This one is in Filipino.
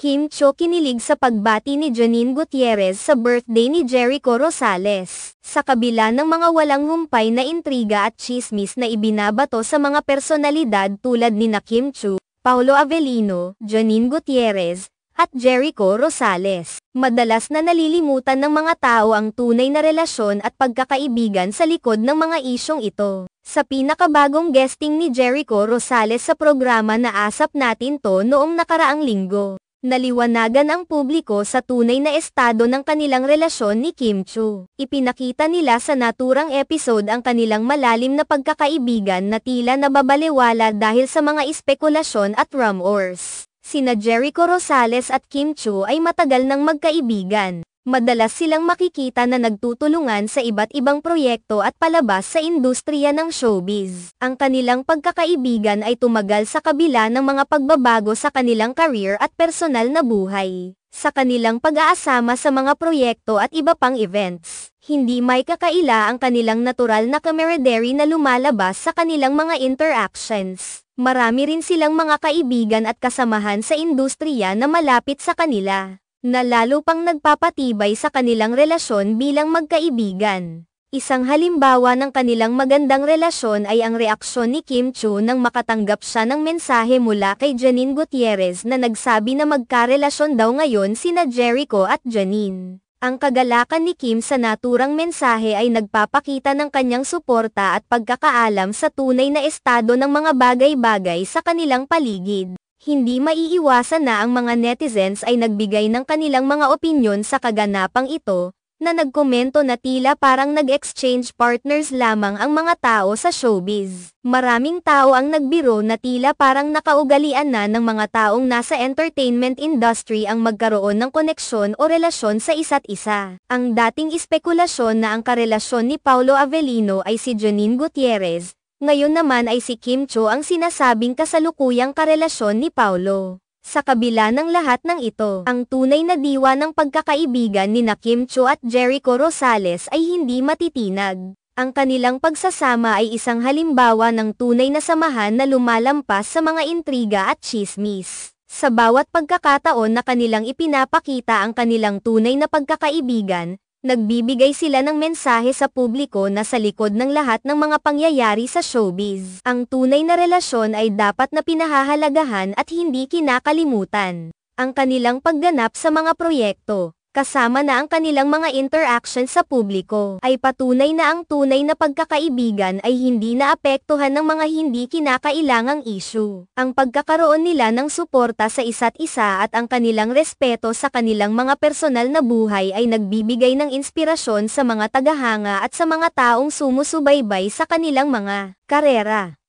Kim Cho kinilig sa pagbati ni Janine Gutierrez sa birthday ni Jericho Rosales. Sa kabila ng mga walang humpay na intriga at chismis na ibinabato sa mga personalidad tulad ni na Kim Chu, Paolo Avellino, Janine Gutierrez, at Jericho Rosales. Madalas na nalilimutan ng mga tao ang tunay na relasyon at pagkakaibigan sa likod ng mga isyong ito. Sa pinakabagong guesting ni Jericho Rosales sa programa na Asap Natin To noong nakaraang linggo, Naliwanagan ang publiko sa tunay na estado ng kanilang relasyon ni Kim Chu. Ipinakita nila sa naturang episode ang kanilang malalim na pagkakaibigan na tila nababaliwala dahil sa mga espekulasyon at rumors. Sina Jericho Rosales at Kim Chu ay matagal nang magkaibigan, Madalas silang makikita na nagtutulungan sa iba't ibang proyekto at palabas sa industriya ng showbiz. Ang kanilang pagkakaibigan ay tumagal sa kabila ng mga pagbabago sa kanilang career at personal na buhay. Sa kanilang pag-aasama sa mga proyekto at iba pang events, hindi may kakaila ang kanilang natural na camaraderie na lumalabas sa kanilang mga interactions. Marami rin silang mga kaibigan at kasamahan sa industriya na malapit sa kanila na lalo pang nagpapatibay sa kanilang relasyon bilang magkaibigan. Isang halimbawa ng kanilang magandang relasyon ay ang reaksyon ni Kim Chu nang makatanggap siya ng mensahe mula kay Janine Gutierrez na nagsabi na magkarelasyon daw ngayon sina Jericho at Janine. Ang kagalakan ni Kim sa naturang mensahe ay nagpapakita ng kanyang suporta at pagkakaalam sa tunay na estado ng mga bagay-bagay sa kanilang paligid hindi maiiwasan na ang mga netizens ay nagbigay ng kanilang mga opinyon sa kaganapang ito, na nagkomento na tila parang nag-exchange partners lamang ang mga tao sa showbiz. Maraming tao ang nagbiro na tila parang nakaugalian na ng mga taong nasa entertainment industry ang magkaroon ng koneksyon o relasyon sa isa't isa. Ang dating espekulasyon na ang karelasyon ni Paulo Avelino ay si Janine Gutierrez, ngayon naman ay si Kim Cho ang sinasabing kasalukuyang karelasyon ni Paolo. Sa kabila ng lahat ng ito, ang tunay na diwa ng pagkakaibigan ni na Kim Cho at Jericho Rosales ay hindi matitinag. Ang kanilang pagsasama ay isang halimbawa ng tunay na samahan na lumalampas sa mga intriga at chismis. Sa bawat pagkakataon na kanilang ipinapakita ang kanilang tunay na pagkakaibigan, Nagbibigay sila ng mensahe sa publiko na sa likod ng lahat ng mga pangyayari sa showbiz, ang tunay na relasyon ay dapat na pinahahalagahan at hindi kinakalimutan. Ang kanilang pagganap sa mga proyekto kasama na ang kanilang mga interaction sa publiko, ay patunay na ang tunay na pagkakaibigan ay hindi naapektuhan ng mga hindi kinakailangang issue. Ang pagkakaroon nila ng suporta sa isa't isa at ang kanilang respeto sa kanilang mga personal na buhay ay nagbibigay ng inspirasyon sa mga tagahanga at sa mga taong sumusubaybay sa kanilang mga karera.